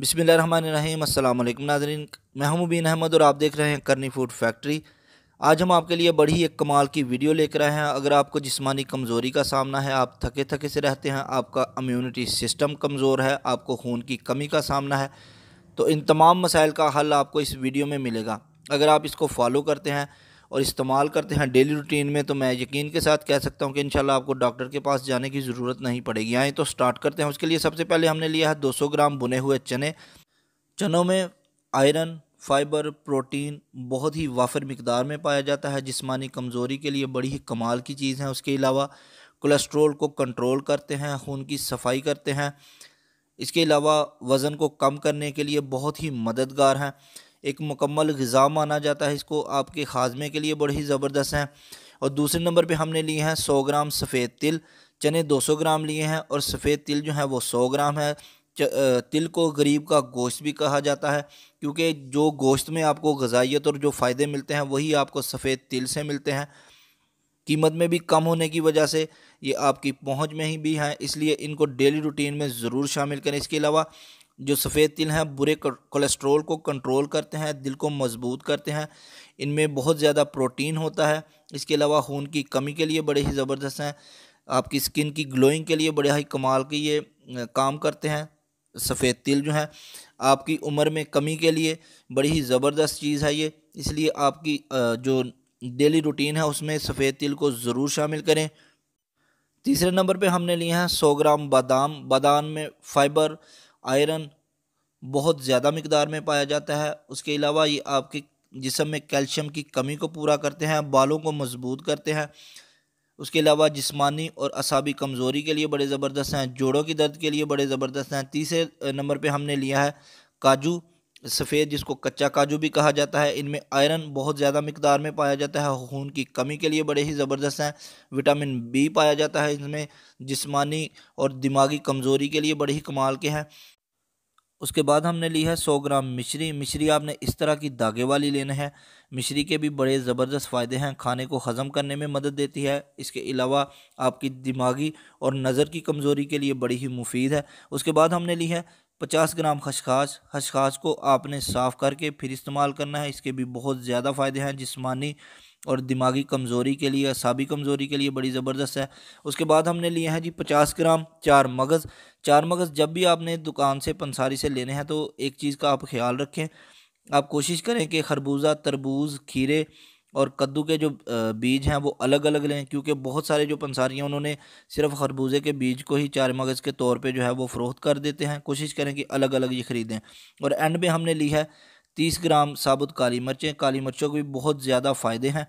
बिसमीम् अल्लाम नाजरीन मैं मुबीन अहमद और आप देख रहे हैं करनी फूड फैक्ट्री आज हम आपके लिए बड़ी एक कमाल की वीडियो लेकर आए हैं अगर आपको जिस्मानी कमज़ोरी का सामना है आप थके थके से रहते हैं आपका इम्यूनिटी सिस्टम कमज़ोर है आपको खून की कमी का सामना है तो इन तमाम मसाइल का हल आपको इस वीडियो में मिलेगा अगर आप इसको फॉलो करते हैं और इस्तेमाल करते हैं डेली रूटीन में तो मैं यकीन के साथ कह सकता हूँ कि इन आपको डॉक्टर के पास जाने की ज़रूरत नहीं पड़ेगी आएँ तो स्टार्ट करते हैं उसके लिए सबसे पहले हमने लिया है 200 ग्राम बुने हुए चने चनों में आयरन फाइबर प्रोटीन बहुत ही वाफर मकदार में पाया जाता है जिसमानी कमज़ोरी के लिए बड़ी ही कमाल की चीज़ है उसके अलावा कोलेस्ट्रोल को कंट्रोल करते हैं खून की सफाई करते हैं इसके अलावा वज़न को कम करने के लिए बहुत ही मददगार हैं एक मुकम्मल गज़ा माना जाता है इसको आपके खाजमे के लिए बड़े ही ज़बरदस्त हैं और दूसरे नंबर पे हमने लिए हैं सौ ग्राम सफ़ेद तिल चने 200 ग्राम लिए हैं और सफ़ेद तिल जो है वो 100 ग्राम है तिल को गरीब का गोश्त भी कहा जाता है क्योंकि जो गोश्त में आपको गजाइत और जो फ़ायदे मिलते हैं वही आपको सफ़ेद तिल से मिलते हैं कीमत में भी कम होने की वजह से ये आपकी पहुंच में ही भी हैं इसलिए इनको डेली रूटीन में ज़रूर शामिल करें इसके अलावा जो सफ़ेद तिल हैं बुरे कोलेस्ट्रोल को कंट्रोल करते हैं दिल को मजबूत करते हैं इनमें बहुत ज़्यादा प्रोटीन होता है इसके अलावा खून की कमी के लिए बड़े ही ज़बरदस्त हैं आपकी स्किन की ग्लोइंग के लिए बड़े ही कमाल के ये काम करते हैं सफ़ेद तिल जो है आपकी उम्र में कमी के लिए बड़ी ही ज़बरदस्त चीज़ है ये इसलिए आपकी जो डेली रूटीन है उसमें सफ़ेद तिल को ज़रूर शामिल करें तीसरे नंबर पे हमने लिए हैं 100 ग्राम बादाम बादाम में फ़ाइबर आयरन बहुत ज़्यादा मकदार में पाया जाता है उसके अलावा ये आपके जिसम में कैल्शियम की कमी को पूरा करते हैं बालों को मजबूत करते हैं उसके अलावा जिस्मानी और असाबी कमज़ोरी के लिए बड़े ज़बरदस्त हैं जोड़ों की दर्द के लिए बड़े ज़बरदस्त हैं तीसरे नंबर पे हमने लिया है काजू सफ़ेद जिसको कच्चा काजू भी कहा जाता है इनमें आयरन बहुत ज़्यादा मकदार में पाया जाता है खून की कमी के लिए बड़े ही ज़बरदस्त हैं विटामिन बी पाया जाता है इनमें जिस्मानी और दिमागी कमज़ोरी के लिए बड़े ही कमाल के हैं उसके बाद हमने ली है सौ ग्राम मिश्री मिश्री आपने इस तरह की धागे वाली लेना है मिश्री के भी बड़े ज़बरदस्त फ़ायदे हैं खाने को हज़म करने में मदद देती है इसके अलावा आपकी दिमागी और नज़र की कमज़ोरी के लिए बड़ी ही मुफीद है उसके बाद हमने ली है पचास ग्राम खशखास खशखास को आपने साफ़ करके फिर इस्तेमाल करना है इसके भी बहुत ज़्यादा फ़ायदे हैं जिसमानी और दिमागी कमज़ोरी के लिए असाबी कमज़ोरी के लिए बड़ी ज़बरदस्त है उसके बाद हमने लिए हैं जी पचास ग्राम चार मगज़ चार मगज़ जब भी आपने दुकान से पंसारी से लेने हैं तो एक चीज़ का आप ख्याल रखें आप कोशिश करें कि खरबूजा तरबूज खीरे और कद्दू के जो बीज हैं वो अलग अलग लें क्योंकि बहुत सारे जो पंसारी हैं उन्होंने सिर्फ खरबूजे के बीज को ही चार मगज़ के तौर पे जो है वो फ़रोख्त कर देते हैं कोशिश करें कि अलग अलग ये ख़रीदें और एंड में हमने ली है तीस ग्राम साबुत काली मिर्चें काली मिर्चों के भी बहुत ज़्यादा फ़ायदे हैं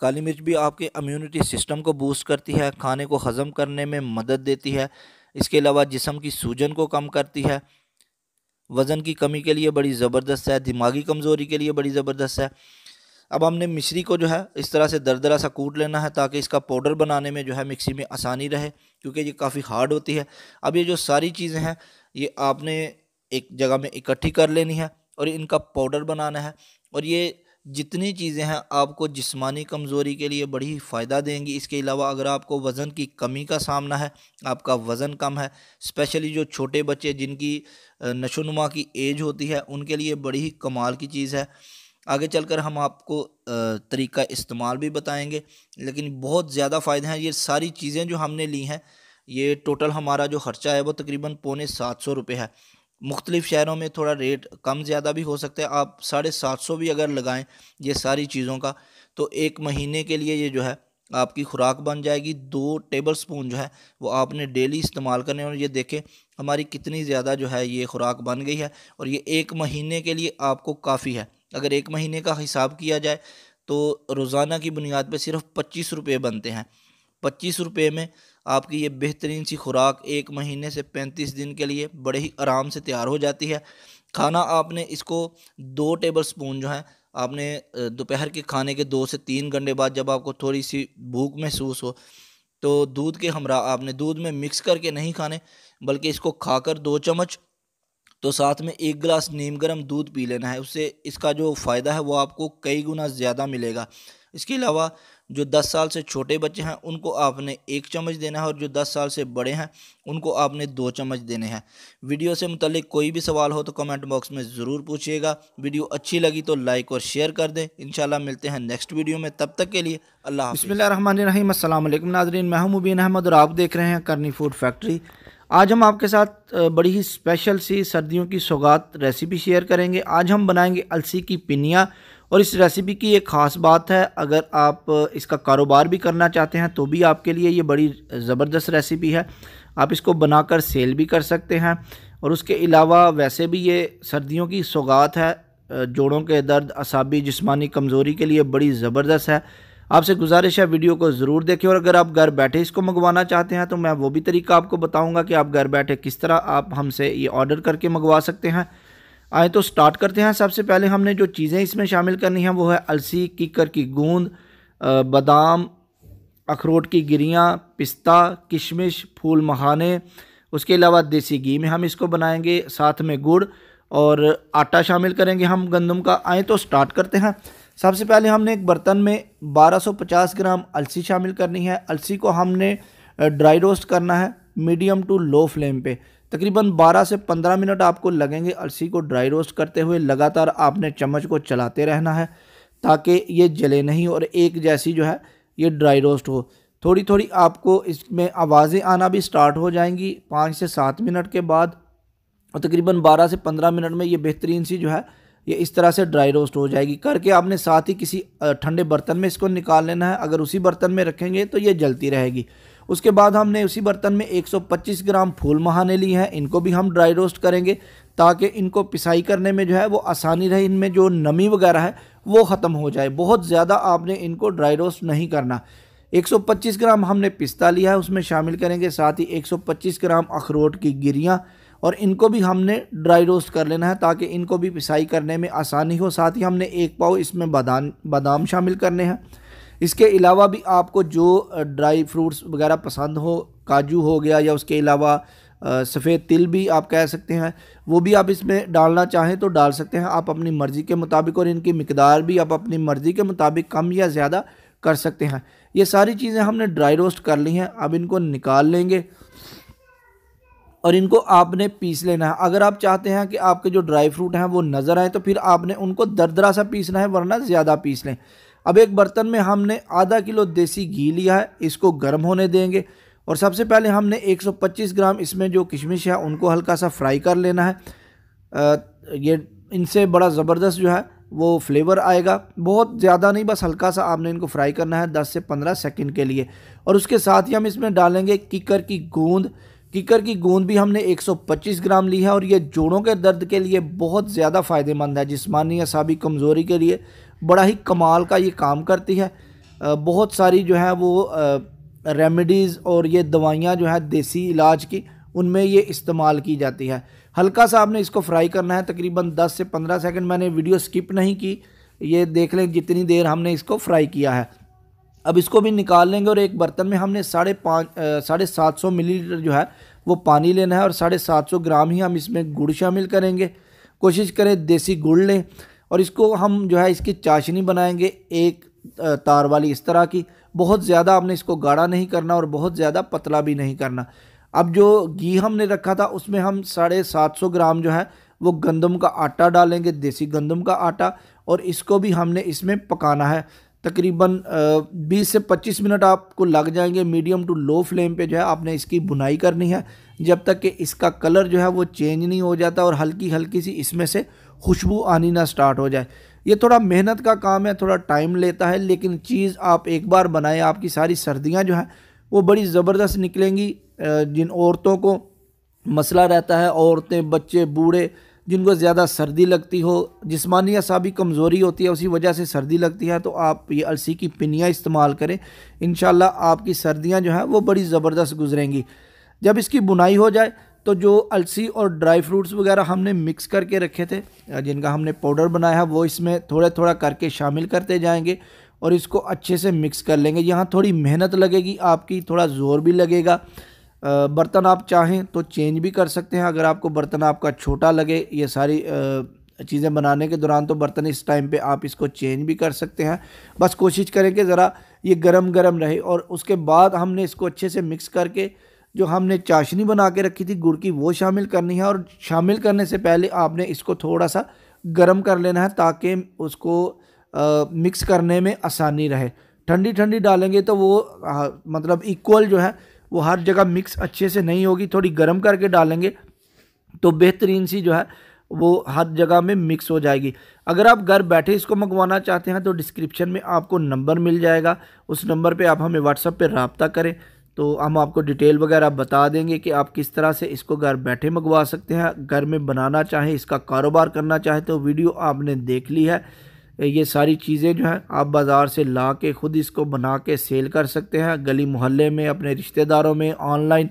काली मिर्च भी आपके इम्यूनिटी सिस्टम को बूस्ट करती है खाने को हज़म करने में मदद देती है इसके अलावा जिसम की सूजन को कम करती है वज़न की कमी के लिए बड़ी ज़बरदस्त है दिमागी कमज़ोरी के लिए बड़ी ज़बरदस्त है अब हमने मिश्री को जो है इस तरह से दरदरा सा कूट लेना है ताकि इसका पाउडर बनाने में जो है मिक्सी में आसानी रहे क्योंकि ये काफ़ी हार्ड होती है अब ये जो सारी चीज़ें हैं ये आपने एक जगह में इकट्ठी कर लेनी है और इनका पाउडर बनाना है और ये जितनी चीज़ें हैं आपको जिस्मानी कमज़ोरी के लिए बड़ी फ़ायदा देंगी इसके अलावा अगर आपको वज़न की कमी का सामना है आपका वज़न कम है स्पेशली जो छोटे बच्चे जिनकी नशोनुमा की एज होती है उनके लिए बड़ी ही कमाल की चीज़ है आगे चलकर हम आपको तरीका इस्तेमाल भी बताएंगे लेकिन बहुत ज़्यादा फ़ायदे हैं ये सारी चीज़ें जो हमने ली हैं ये टोटल हमारा जो ख़र्चा है वो तकरीबन पौने सात सौ रुपये है मुख्तलिफ़ शहरों में थोड़ा रेट कम ज़्यादा भी हो सकता है आप साढ़े सात सौ भी अगर लगाएं ये सारी चीज़ों का तो एक महीने के लिए ये जो है आपकी खुराक बन जाएगी दो टेबल स्पून जो है वो आपने डेली इस्तेमाल करने और ये देखें हमारी कितनी ज़्यादा जो है ये खुराक बन गई है और ये एक महीने के लिए आपको काफ़ी है अगर एक महीने का हिसाब किया जाए तो रोज़ाना की बुनियाद पर सिर्फ पच्चीस रुपये बनते हैं पच्चीस रुपये में आपकी ये बेहतरीन सी खुराक एक महीने से पैंतीस दिन के लिए बड़े ही आराम से तैयार हो जाती है खाना आपने इसको दो टेबल स्पून जो है आपने दोपहर के खाने के दो से तीन घंटे बाद जब आपको थोड़ी सी भूख महसूस हो तो दूध के हमरा आपने दूध में मिक्स करके नहीं खाने बल्कि इसको खाकर दो चम्मच तो साथ में एक गिलास नीम गर्म दूध पी लेना है उससे इसका जो फ़ायदा है वो आपको कई गुना ज़्यादा मिलेगा इसके अलावा जो 10 साल से छोटे बच्चे हैं उनको आपने एक चम्मच देना है और जो 10 साल से बड़े हैं उनको आपने दो चम्मच देने हैं वीडियो से मुतलिक कोई भी सवाल हो तो कमेंट बॉक्स में ज़रूर पूछिएगा वीडियो अच्छी लगी तो लाइक और शेयर कर दें इन मिलते हैं नेक्स्ट वीडियो में तब तक के लिए अल्लाह बसमीम अल्लाम नाजरीन मैं मुबीन अहमद और आप देख रहे हैं करनी फूड फैक्ट्री आज हम आपके साथ बड़ी ही स्पेशल सी सर्दियों की सौगात रेसिपी शेयर करेंगे आज हम बनाएंगे अलसी की पिनिया और इस रेसिपी की एक ख़ास बात है अगर आप इसका कारोबार भी करना चाहते हैं तो भी आपके लिए ये बड़ी ज़बरदस्त रेसिपी है आप इसको बनाकर सेल भी कर सकते हैं और उसके अलावा वैसे भी ये सर्दियों की सौगात है जोड़ों के दर्द असाबी जिस्मानी कमज़ोरी के लिए बड़ी ज़बरदस्त है आपसे गुजारिश है वीडियो को ज़रूर देखें और अगर आप घर बैठे इसको मंगवाना चाहते हैं तो मैं वो भी तरीका आपको बताऊंगा कि आप घर बैठे किस तरह आप हमसे ये ऑर्डर करके मंगवा सकते हैं आए तो स्टार्ट करते हैं सबसे पहले हमने जो चीज़ें इसमें शामिल करनी हैं वो है अलसी कीकर की गूंद बादाम अखरोट की गिरियाँ पिस्ता किशमिश फूल महाने उसके अलावा देसी घी में हम इसको बनाएंगे साथ में गुड़ और आटा शामिल करेंगे हम गंदम का आए तो स्टार्ट करते हैं सबसे पहले हमने एक बर्तन में 1250 ग्राम अलसी शामिल करनी है अलसी को हमने ड्राई रोस्ट करना है मीडियम टू लो फ्लेम पे तकरीबन 12 से 15 मिनट आपको लगेंगे अलसी को ड्राई रोस्ट करते हुए लगातार आपने चम्मच को चलाते रहना है ताकि ये जले नहीं और एक जैसी जो है ये ड्राई रोस्ट हो थोड़ी थोड़ी आपको इसमें आवाज़ें आना भी स्टार्ट हो जाएंगी पाँच से सात मिनट के बाद और तकरीबन बारह से पंद्रह मिनट में ये बेहतरीन सी जो है ये इस तरह से ड्राई रोस्ट हो जाएगी करके आपने साथ ही किसी ठंडे बर्तन में इसको निकाल लेना है अगर उसी बर्तन में रखेंगे तो ये जलती रहेगी उसके बाद हमने उसी बर्तन में 125 ग्राम फूल महाने ली हैं इनको भी हम ड्राई रोस्ट करेंगे ताकि इनको पिसाई करने में जो है वो आसानी रहे इनमें जो नमी वगैरह है वो ख़त्म हो जाए बहुत ज़्यादा आपने इनको ड्राई रोस्ट नहीं करना 125 ग्राम हमने पिस्ता लिया है उसमें शामिल करेंगे साथ ही 125 ग्राम अखरोट की गिरियाँ और इनको भी हमने ड्राई रोस्ट कर लेना है ताकि इनको भी पिसाई करने में आसानी हो साथ ही हमने एक पाव इसमें बादाम बादाम शामिल करने हैं इसके अलावा भी आपको जो ड्राई फ्रूट्स वगैरह पसंद हो काजू हो गया या उसके अलावा सफ़ेद तिल भी आप कह सकते हैं वो भी आप इसमें डालना चाहें तो डाल सकते हैं आप अपनी मर्ज़ी के मुताबिक और इनकी मकदार भी आप अपनी मर्ज़ी के मुताबिक कम या ज़्यादा कर सकते हैं ये सारी चीज़ें हमने ड्राई रोस्ट कर ली हैं अब इनको निकाल लेंगे और इनको आपने पीस लेना है अगर आप चाहते हैं कि आपके जो ड्राई फ्रूट हैं वो नज़र आए तो फिर आपने उनको दरदरा सा पीसना है वरना ज़्यादा पीस लें अब एक बर्तन में हमने आधा किलो देसी घी लिया है इसको गर्म होने देंगे और सबसे पहले हमने 125 ग्राम इसमें जो किशमिश है उनको हल्का सा फ्राई कर लेना है ये इनसे बड़ा ज़बरदस्त जो है वो फ्लेवर आएगा बहुत ज़्यादा नहीं बस हल्का सा आपने इनको फ्राई करना है 10 से 15 सेकंड के लिए और उसके साथ ही हम इसमें डालेंगे किकर की गूंद किकर की गूंद भी हमने 125 ग्राम ली है और ये जोड़ों के दर्द के लिए बहुत ज़्यादा फ़ायदेमंद है जिसमानी या साबिक कमज़ोरी के लिए बड़ा ही कमाल का ये काम करती है बहुत सारी जो है वो रेमेडीज़ और ये दवाइयाँ जो है देसी इलाज की उनमें ये इस्तेमाल की जाती है हल्का सा आपने इसको फ्राई करना है तकरीबन 10 से 15 सेकंड मैंने वीडियो स्किप नहीं की ये देख लें जितनी देर हमने इसको फ्राई किया है अब इसको भी निकाल लेंगे और एक बर्तन में हमने साढ़े पाँच साढ़े सात सौ मिली जो है वो पानी लेना है और साढ़े सात सौ ग्राम ही हम इसमें गुड़ शामिल करेंगे कोशिश करें देसी गुड़ लें और इसको हम जो है इसकी चाशनी बनाएंगे एक तार वाली इस तरह की बहुत ज़्यादा आपने इसको गाढ़ा नहीं करना और बहुत ज़्यादा पतला भी नहीं करना अब जो घी हमने रखा था उसमें हम साढ़े सात सौ ग्राम जो है वो गंदम का आटा डालेंगे देसी गंदम का आटा और इसको भी हमने इसमें पकाना है तकरीबन 20 से 25 मिनट आपको लग जाएंगे मीडियम टू लो फ्लेम पे जो है आपने इसकी बुनाई करनी है जब तक कि इसका कलर जो है वो चेंज नहीं हो जाता और हल्की हल्की सी इसमें से खुशबू आनी ना स्टार्ट हो जाए ये थोड़ा मेहनत का काम है थोड़ा टाइम लेता है लेकिन चीज़ आप एक बार बनाए आपकी सारी सर्दियाँ जो हैं वो बड़ी ज़बरदस्त निकलेंगी जिन औरतों को मसला रहता है औरतें बच्चे बूढ़े जिनको ज़्यादा सर्दी लगती हो जिसमानी असाबी कमज़ोरी होती है उसी वजह से सर्दी लगती है तो आप ये अलसी की पिनियाँ इस्तेमाल करें इन आपकी सर्दियाँ जो हैं वो बड़ी ज़बरदस्त गुजरेंगी जब इसकी बुनाई हो जाए तो जो अलसी और ड्राई फ्रूट्स वगैरह हमने मिक्स करके रखे थे जिनका हमने पाउडर बनाया है वो इसमें थोड़ा थोड़ा करके शामिल करते जाएंगे और इसको अच्छे से मिक्स कर लेंगे यहाँ थोड़ी मेहनत लगेगी आपकी थोड़ा ज़ोर भी लगेगा बर्तन आप चाहें तो चेंज भी कर सकते हैं अगर आपको बर्तन आपका छोटा लगे ये सारी चीज़ें बनाने के दौरान तो बर्तन इस टाइम पे आप इसको चेंज भी कर सकते हैं बस कोशिश करें कि ज़रा ये गरम गरम रहे और उसके बाद हमने इसको अच्छे से मिक्स करके जो हमने चाशनी बना के रखी थी गुड़ की वो शामिल करनी है और शामिल करने से पहले आपने इसको थोड़ा सा गर्म कर लेना है ताकि उसको आ, मिक्स करने में आसानी रहे ठंडी ठंडी डालेंगे तो वो आ, मतलब इक्वल जो है वो हर जगह मिक्स अच्छे से नहीं होगी थोड़ी गर्म करके डालेंगे तो बेहतरीन सी जो है वो हर जगह में मिक्स हो जाएगी अगर आप घर बैठे इसको मंगवाना चाहते हैं तो डिस्क्रिप्शन में आपको नंबर मिल जाएगा उस नंबर पे आप हमें व्हाट्सअप पे रबता करें तो हम आपको डिटेल वगैरह बता देंगे कि आप किस तरह से इसको घर बैठे मंगवा सकते हैं घर में बनाना चाहें इसका कारोबार करना चाहें तो वीडियो आपने देख ली है ये सारी चीज़ें जो हैं आप बाज़ार से ला के ख़ुद इसको बना के सेल कर सकते हैं गली मोहल्ले में अपने रिश्तेदारों में ऑनलाइन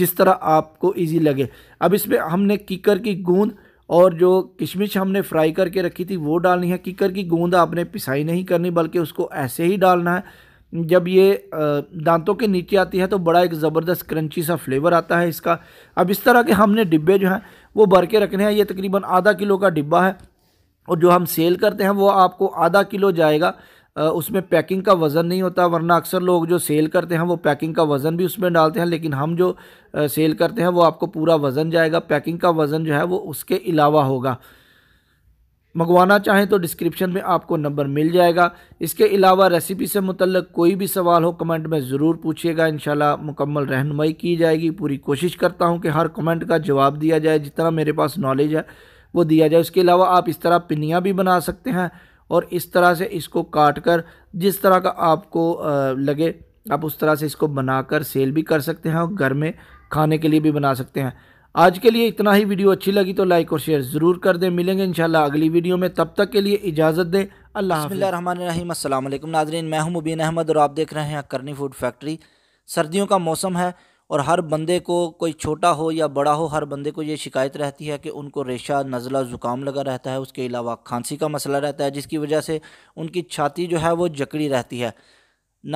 जिस तरह आपको इजी लगे अब इसमें हमने किकर की गूंद और जो किशमिश हमने फ्राई करके रखी थी वो डालनी है किकर की गूंद आपने पिसाई नहीं करनी बल्कि उसको ऐसे ही डालना है जब ये दांतों के नीचे आती है तो बड़ा एक ज़बरदस्त क्रंची सा फ्लेवर आता है इसका अब इस तरह के हमने डिब्बे जो हैं वो भर के रखने हैं ये तकरीबन आधा किलो का डिब्बा है और जो हम सेल करते हैं वो आपको आधा किलो जाएगा उसमें पैकिंग का वज़न नहीं होता वरना अक्सर लोग जो सेल करते हैं वो पैकिंग का वज़न भी उसमें डालते हैं लेकिन हम जो सेल करते हैं वो आपको पूरा वज़न जाएगा पैकिंग का वज़न जो है वो उसके अलावा होगा मंगवाना चाहें तो डिस्क्रिप्शन में आपको नंबर मिल जाएगा इसके अलावा रेसिपी से मुतल कोई भी सवाल हो कमेंट में ज़रूर पूछिएगा इन मुकम्मल रहनमई की जाएगी पूरी कोशिश करता हूँ कि हर कमेंट का जवाब दिया जाए जितना मेरे पास नॉलेज है वो दिया जाए उसके अलावा आप इस तरह पिनियाँ भी बना सकते हैं और इस तरह से इसको काट कर जिस तरह का आपको लगे आप उस तरह से इसको बनाकर सेल भी कर सकते हैं और घर में खाने के लिए भी बना सकते हैं आज के लिए इतना ही वीडियो अच्छी लगी तो लाइक और शेयर ज़रूर कर दें मिलेंगे इंशाल्लाह अगली वीडियो में तब तक के लिए इजाज़त दें अल्लाह रहीम अल्लाम नाजरीन मैं हूं मुबीन अहमद और आप देख रहे हैं करनी फूड फैक्ट्री सर्दियों का मौसम है और हर बंदे को कोई छोटा हो या बड़ा हो हर बंदे को ये शिकायत रहती है कि उनको रेशा नज़ला ज़ुकाम लगा रहता है उसके अलावा खांसी का मसला रहता है जिसकी वजह से उनकी छाती जो है वो जकड़ी रहती है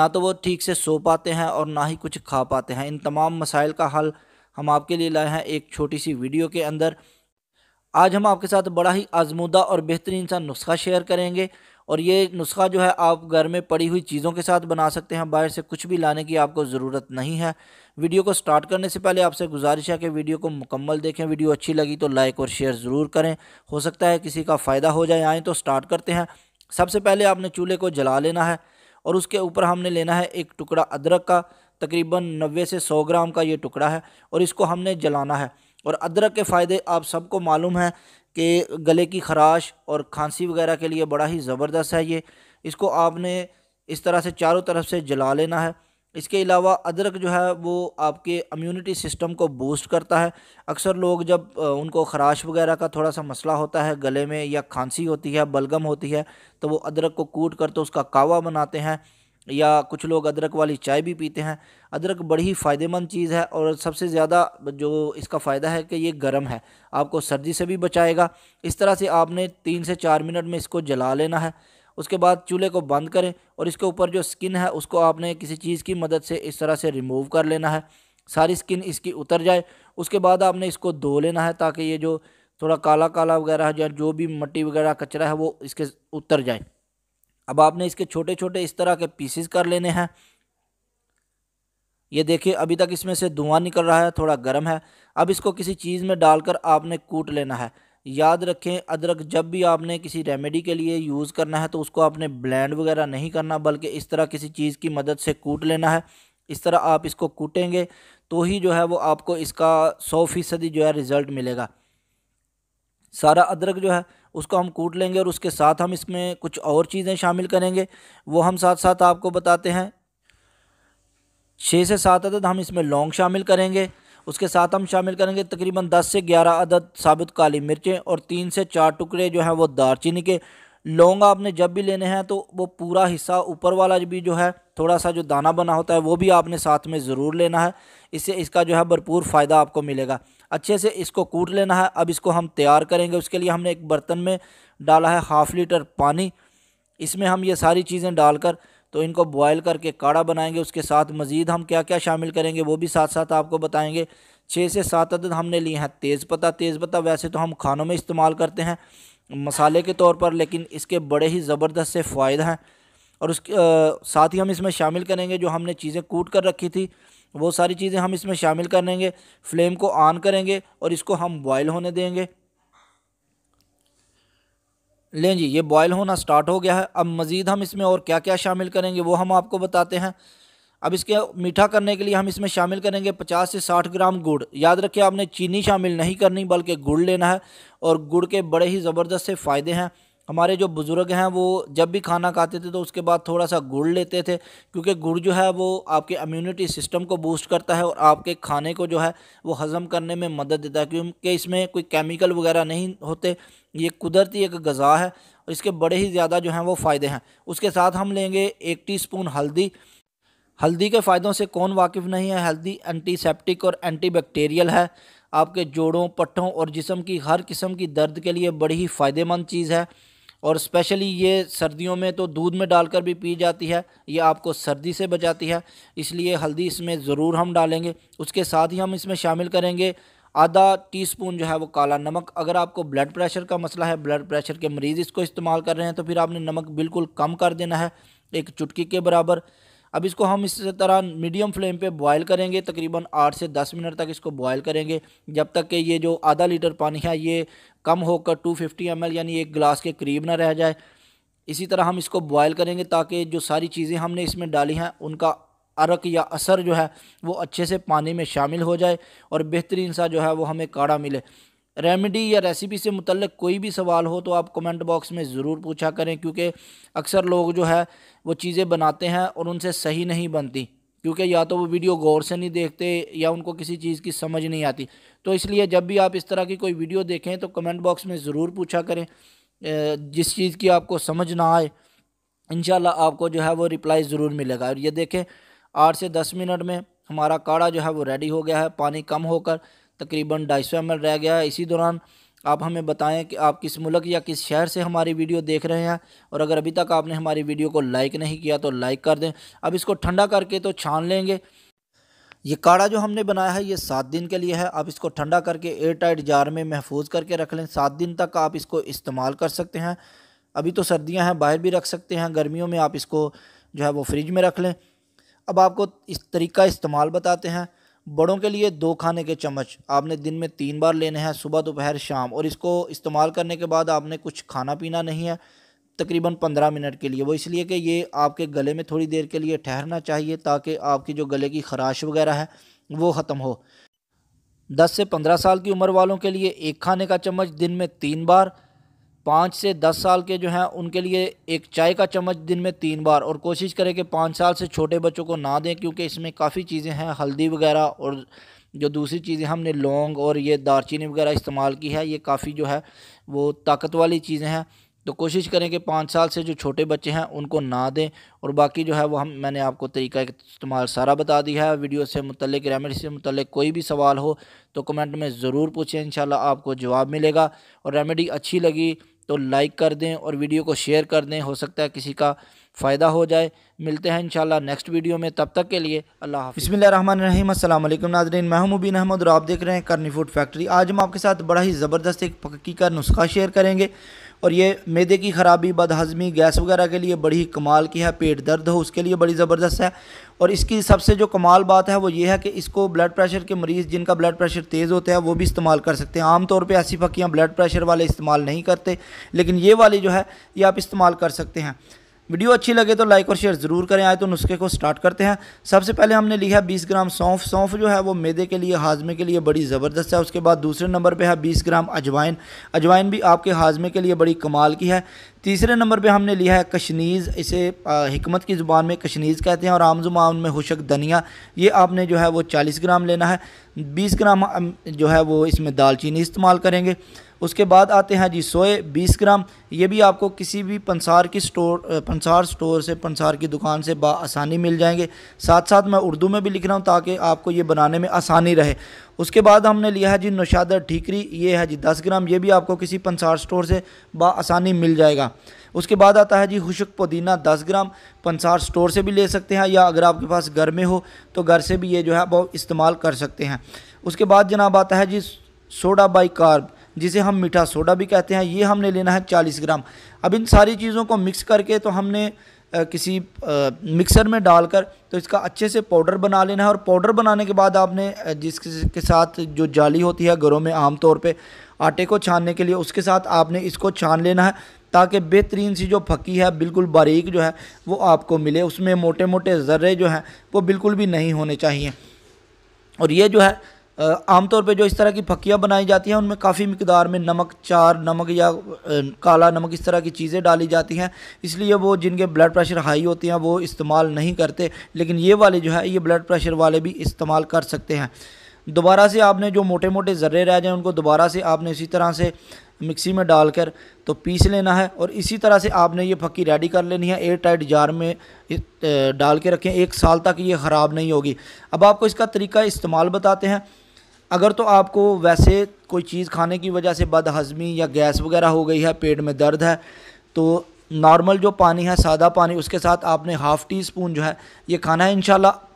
ना तो वो ठीक से सो पाते हैं और ना ही कुछ खा पाते हैं इन तमाम मसाइल का हल हम आपके लिए लाए हैं एक छोटी सी वीडियो के अंदर आज हम आपके साथ बड़ा ही आजमूदा और बेहतरीन सा नुस्खा शेयर करेंगे और ये नुस्खा जो है आप घर में पड़ी हुई चीज़ों के साथ बना सकते हैं बाहर से कुछ भी लाने की आपको ज़रूरत नहीं है वीडियो को स्टार्ट करने से पहले आपसे गुजारिश है कि वीडियो को मुकम्मल देखें वीडियो अच्छी लगी तो लाइक और शेयर ज़रूर करें हो सकता है किसी का फ़ायदा हो जाए आएँ तो स्टार्ट करते हैं सबसे पहले आपने चूल्हे को जला लेना है और उसके ऊपर हमने लेना है एक टुकड़ा अदरक का तकरीबन नबे से सौ ग्राम का ये टुकड़ा है और इसको हमने जलाना है और अदरक के फ़ायदे आप सबको मालूम है कि गले की खराश और खांसी वगैरह के लिए बड़ा ही ज़बरदस्त है ये इसको आपने इस तरह से चारों तरफ से जला लेना है इसके अलावा अदरक जो है वो आपके इम्यूनिटी सिस्टम को बूस्ट करता है अक्सर लोग जब उनको खराश वगैरह का थोड़ा सा मसला होता है गले में या खांसी होती है बलगम होती है तो वो अदरक को कूट कर तो उसका कावा बनाते हैं या कुछ लोग अदरक वाली चाय भी पीते हैं अदरक बड़ी ही फ़ायदेमंद चीज़ है और सबसे ज़्यादा जो इसका फ़ायदा है कि ये गर्म है आपको सर्दी से भी बचाएगा इस तरह से आपने तीन से चार मिनट में इसको जला लेना है उसके बाद चूल्हे को बंद करें और इसके ऊपर जो स्किन है उसको आपने किसी चीज़ की मदद से इस तरह से रिमूव कर लेना है सारी स्किन इसकी उतर जाए उसके बाद आपने इसको धो लेना है ताकि ये जो थोड़ा काला काला वगैरह या जो भी मट्टी वगैरह कचरा है वो इसके उतर जाए अब आपने इसके छोटे छोटे इस तरह के पीसीस कर लेने हैं ये देखिए अभी तक इसमें से धुआं निकल रहा है थोड़ा गर्म है अब इसको किसी चीज़ में डालकर आपने कूट लेना है याद रखें अदरक जब भी आपने किसी रेमेडी के लिए यूज़ करना है तो उसको आपने ब्लेंड वगैरह नहीं करना बल्कि इस तरह किसी चीज़ की मदद से कूट लेना है इस तरह आप इसको कूटेंगे तो ही जो है वो आपको इसका सौ फीसदी जो है रिज़ल्ट मिलेगा सारा अदरक जो है उसको हम कूट लेंगे और उसके साथ हम इसमें कुछ और चीज़ें शामिल करेंगे वो हम साथ साथ आपको बताते हैं छः से सात अदद हम इसमें लौंग शामिल करेंगे उसके साथ हम शामिल करेंगे तकरीबन दस से ग्यारह अदद साबुत काली मिर्चें और तीन से चार टुकड़े जो हैं वो दारचीनी के लौंग आपने जब भी लेने हैं तो वो पूरा हिस्सा ऊपर वाला भी जो है थोड़ा सा जो दाना बना होता है वो भी आपने साथ में ज़रूर लेना है इससे इसका जो है भरपूर फ़ायदा आपको मिलेगा अच्छे से इसको कूट लेना है अब इसको हम तैयार करेंगे उसके लिए हमने एक बर्तन में डाला है हाफ़ लीटर पानी इसमें हम ये सारी चीज़ें डालकर तो इनको बॉयल करके काढ़ा बनाएंगे उसके साथ मज़ीद हम क्या क्या शामिल करेंगे वो भी साथ साथ आपको बताएंगे छः से सात अदद हमने लिए हैं तेज़पत्ता तेज़पत्ता वैसे तो हम खानों में इस्तेमाल करते हैं मसाले के तौर पर लेकिन इसके बड़े ही ज़बरदस्त से फ़ायदे हैं और उसके आ, साथ ही हम इसमें शामिल करेंगे जो हमने चीज़ें कूट कर रखी थी वो सारी चीज़ें हम इसमें शामिल कर लेंगे फ्लेम को ऑन करेंगे और इसको हम बॉयल होने देंगे लें जी ये बॉयल होना स्टार्ट हो गया है अब मज़ीद हम इसमें और क्या क्या शामिल करेंगे वो हम आपको बताते हैं अब इसके मीठा करने के लिए हम इसमें शामिल करेंगे 50 से 60 ग्राम गुड़ याद रखिए आपने चीनी शामिल नहीं करनी बल्कि गुड़ लेना है और गुड़ के बड़े ही ज़बरदस्त से फ़ायदे हैं हमारे जो बुज़ुर्ग हैं वो जब भी खाना खाते थे तो उसके बाद थोड़ा सा गुड़ लेते थे क्योंकि गुड़ जो है वो आपके इम्यूनिटी सिस्टम को बूस्ट करता है और आपके खाने को जो है वो हज़म करने में मदद देता है क्योंकि इसमें कोई केमिकल वगैरह नहीं होते ये कुदरती एक गज़ा है और इसके बड़े ही ज़्यादा जो हैं वो फ़ायदे हैं उसके साथ हम लेंगे एक टी हल्दी हल्दी के फ़ायदों से कौन वाकिफ़ नहीं है हल्दी एंटीसेप्टिक और एंटीबैक्टीरियल है आपके जोड़ों पट्टों और जिसम की हर किस्म की दर्द के लिए बड़ी ही फ़ायदेमंद चीज़ है और स्पेशली ये सर्दियों में तो दूध में डालकर भी पी जाती है ये आपको सर्दी से बचाती है इसलिए हल्दी इसमें ज़रूर हम डालेंगे उसके साथ ही हम इसमें शामिल करेंगे आधा टीस्पून जो है वो काला नमक अगर आपको ब्लड प्रेशर का मसला है ब्लड प्रेशर के मरीज़ इसको इस्तेमाल कर रहे हैं तो फिर आपने नमक बिल्कुल कम कर देना है एक चुटकी के बराबर अब इसको हम इस तरह मीडियम फ्लेम पे बॉयल करेंगे तकरीबन आठ से दस मिनट तक इसको बॉयल करेंगे जब तक कि ये जो आधा लीटर पानी है ये कम होकर टू फिफ्टी एम एल यानी एक गिलास के करीब ना रह जाए इसी तरह हम इसको बॉयल करेंगे ताकि जो सारी चीज़ें हमने इसमें डाली हैं उनका अरक या असर जो है वो अच्छे से पानी में शामिल हो जाए और बेहतरीन सा जो है वो हमें काढ़ा मिले रेमेडी या रेसिपी से मुतलक कोई भी सवाल हो तो आप कमेंट बॉक्स में ज़रूर पूछा करें क्योंकि अक्सर लोग जो है वो चीज़ें बनाते हैं और उनसे सही नहीं बनती क्योंकि या तो वो वीडियो गौर से नहीं देखते या उनको किसी चीज़ की समझ नहीं आती तो इसलिए जब भी आप इस तरह की कोई वीडियो देखें तो कमेंट बॉक्स में ज़रूर पूछा करें जिस चीज़ की आपको समझ ना आए इन आपको जो है वो रिप्लाई ज़रूर मिलेगा और ये देखें आठ से दस मिनट में हमारा काढ़ा जो है वो रेडी हो गया है पानी कम होकर तकरीबन ढाई सौ एम रह गया है इसी दौरान आप हमें बताएं कि आप किस मुल्क या किस शहर से हमारी वीडियो देख रहे हैं और अगर अभी तक आपने हमारी वीडियो को लाइक नहीं किया तो लाइक कर दें अब इसको ठंडा करके तो छान लेंगे ये काढ़ा जो हमने बनाया है ये सात दिन के लिए है आप इसको ठंडा करके एयर टाइट जार में महफूज करके रख लें सात दिन तक आप इसको इस्तेमाल कर सकते हैं अभी तो सर्दियां हैं बाहर भी रख सकते हैं गर्मियों में आप इसको जो है वो फ्रिज में रख लें अब आपको इस तरीका इस्तेमाल बताते हैं बड़ों के लिए दो खाने के चम्मच आपने दिन में तीन बार लेने हैं सुबह दोपहर शाम और इसको इस्तेमाल करने के बाद आपने कुछ खाना पीना नहीं है तकरीबन पंद्रह मिनट के लिए वो इसलिए कि ये आपके गले में थोड़ी देर के लिए ठहरना चाहिए ताकि आपकी जो गले की खराश वगैरह है वो ख़त्म हो दस से पंद्रह साल की उम्र वालों के लिए एक खाने का चम्मच दिन में तीन बार पाँच से दस साल के जो हैं उनके लिए एक चाय का चम्मच दिन में तीन बार और कोशिश करें कि पाँच साल से छोटे बच्चों को ना दें क्योंकि इसमें काफ़ी चीज़ें हैं हल्दी वगैरह और जो दूसरी चीज़ें हमने लौंग और ये दारचीनी वगैरह इस्तेमाल की है ये काफ़ी जो है वो ताकत वाली चीज़ें हैं तो कोशिश करें कि पाँच साल से जो छोटे बच्चे हैं उनको ना दें और बाकी जो है वो हम मैंने आपको तरीका इस्तेमाल सारा बता दिया है वीडियो से मुतलिक रेमेडी से मुतलिक कोई भी सवाल हो तो कमेंट में ज़रूर पूछें इन आपको जवाब मिलेगा और रेमेडी अच्छी लगी तो लाइक कर दें और वीडियो को शेयर कर दें हो सकता है किसी का फ़ायदा हो जाए मिलते हैं इंशाल्लाह नेक्स्ट वीडियो में तब तक के लिए अल्लाह बसमीम अल्लाम नाजरीन मैं मुबीन अहमद और आप देख रहे हैं करनी फूड फैक्ट्री आज हम आपके साथ बड़ा ही ज़बरदस्त एक पक्की का नुस्खा शेयर करेंगे और ये मैदे की ख़राबी बदहज़मी गैस वगैरह के लिए बड़ी कमाल की है पेट दर्द हो उसके लिए बड़ी ज़बरदस्त है और इसकी सबसे जो कमाल बात है वो ये है कि इसको ब्लड प्रेशर के मरीज़ जिनका ब्लड प्रेशर तेज़ होता है वो भी इस्तेमाल कर सकते हैं आमतौर पर ऐसी फकियाँ ब्लड प्रेशर वाले इस्तेमाल नहीं करते लेकिन ये वाली जो है ये आप इस्तेमाल कर सकते हैं वीडियो अच्छी लगे तो लाइक और शेयर ज़रूर करें आए तो नुस्खे को स्टार्ट करते हैं सबसे पहले हमने लिखा है बीस ग्राम सौंफ सौंफ जो है वो मैदे के लिए हाजमे के लिए बड़ी ज़बरदस्त है उसके बाद दूसरे नंबर पर है बीस ग्राम अजवाइन अजवाइन भी आपके हाजमे के लिए बड़ी कमाल की है तीसरे नंबर पे हमने लिया है कशनीज़ इसे हमत की ज़ुबान में कशनीज़ कहते हैं और आम जुबान में होशक धनिया ये आपने जो है वो चालीस ग्राम लेना है बीस ग्राम जो है वो इसमें दालचीनी इस्तेमाल करेंगे उसके बाद आते हैं जी सोए बीस ग्राम ये भी आपको किसी भी पंसार की स्टोर पंसार स्टोर से पंसार की दुकान से आसानी मिल जाएंगे साथ साथ मैं उर्दू में भी लिख रहा हूँ ताकि आपको ये बनाने में आसानी रहे उसके बाद हमने लिया है जी नौशादा ठीकरी ये है जी दस ग्राम ये भी आपको किसी पंसार स्टोर से आसानी मिल जाएगा उसके बाद आता है जी खुशक पुदीना दस ग्राम पंसार स्टोर से भी ले सकते हैं या अगर आपके पास घर में हो तो घर से भी ये जो है वो इस्तेमाल कर सकते हैं उसके बाद जनाब आता है जी सोडा बाई कार्ब जिसे हम मीठा सोडा भी कहते हैं ये हमने लेना है चालीस ग्राम अब इन सारी चीज़ों को मिक्स करके तो हमने किसी मिक्सर में डालकर तो इसका अच्छे से पाउडर बना लेना है और पाउडर बनाने के बाद आपने जिसके साथ जो जाली होती है घरों में आमतौर पे आटे को छानने के लिए उसके साथ आपने इसको छान लेना है ताकि बेहतरीन सी जो फकी है बिल्कुल बारीक जो है वो आपको मिले उसमें मोटे मोटे ज़र्रे जो हैं वो बिल्कुल भी नहीं होने चाहिए और ये जो है आमतौर पे जो इस तरह की फकियाँ बनाई जाती हैं उनमें काफ़ी मकदार में नमक चार नमक या काला नमक इस तरह की चीज़ें डाली जाती हैं इसलिए वो जिनके ब्लड प्रेशर हाई होते हैं वो इस्तेमाल नहीं करते लेकिन ये वाले जो है ये ब्लड प्रेशर वाले भी इस्तेमाल कर सकते हैं दोबारा से आपने जो मोटे मोटे ज़र्रे रह जाएँ उनको दोबारा से आपने इसी तरह से मिक्सी में डालकर तो पीस लेना है और इसी तरह से आपने ये फक्की रेडी कर लेनी है एयर टाइट जार में डाल के रखें एक साल तक ये ख़राब नहीं होगी अब आपको इसका तरीका इस्तेमाल बताते हैं अगर तो आपको वैसे कोई चीज़ खाने की वजह से बद हज़मी या गैस वगैरह हो गई है पेट में दर्द है तो नॉर्मल जो पानी है सादा पानी उसके साथ आपने हाफ़ टी स्पून जो है ये खाना है इन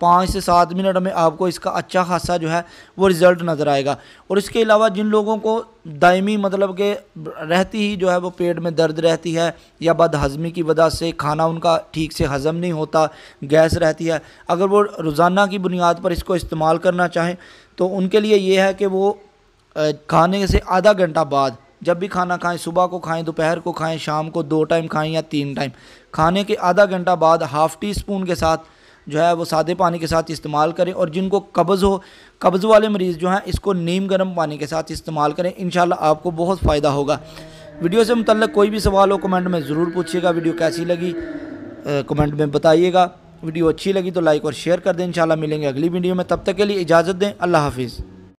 पाँच से सात मिनट में आपको इसका अच्छा खासा जो है वो रिज़ल्ट नज़र आएगा और इसके अलावा जिन लोगों को दायमी मतलब के रहती ही जो है वो पेट में दर्द रहती है या बद हज़मी की वजह से खाना उनका ठीक से हज़म नहीं होता गैस रहती है अगर वो रोज़ाना की बुनियाद पर इसको इस्तेमाल करना चाहें तो उनके लिए ये है कि वो खाने से आधा घंटा बाद जब भी खाना खाएं सुबह को खाएं दोपहर को खाएं शाम को दो टाइम खाएं या तीन टाइम खाने के आधा घंटा बाद हाफ़ टी स्पून के साथ जो है वो सादे पानी के साथ इस्तेमाल करें और जिनको कब्ज़ हो कब्ज़ वाले मरीज़ जो हैं इसको नीम गर्म पानी के साथ इस्तेमाल करें इन आपको बहुत फ़ायदा होगा वीडियो से मुतल कोई भी सवाल हो कमेंट में ज़रूर पूछिएगा वीडियो कैसी लगी कमेंट में बताइएगा वीडियो अच्छी लगी तो लाइक और शेयर कर दें इंशाल्लाह मिलेंगे अगली वीडियो में तब तक के लिए इजाज़त दें अल्लाह हाफिज़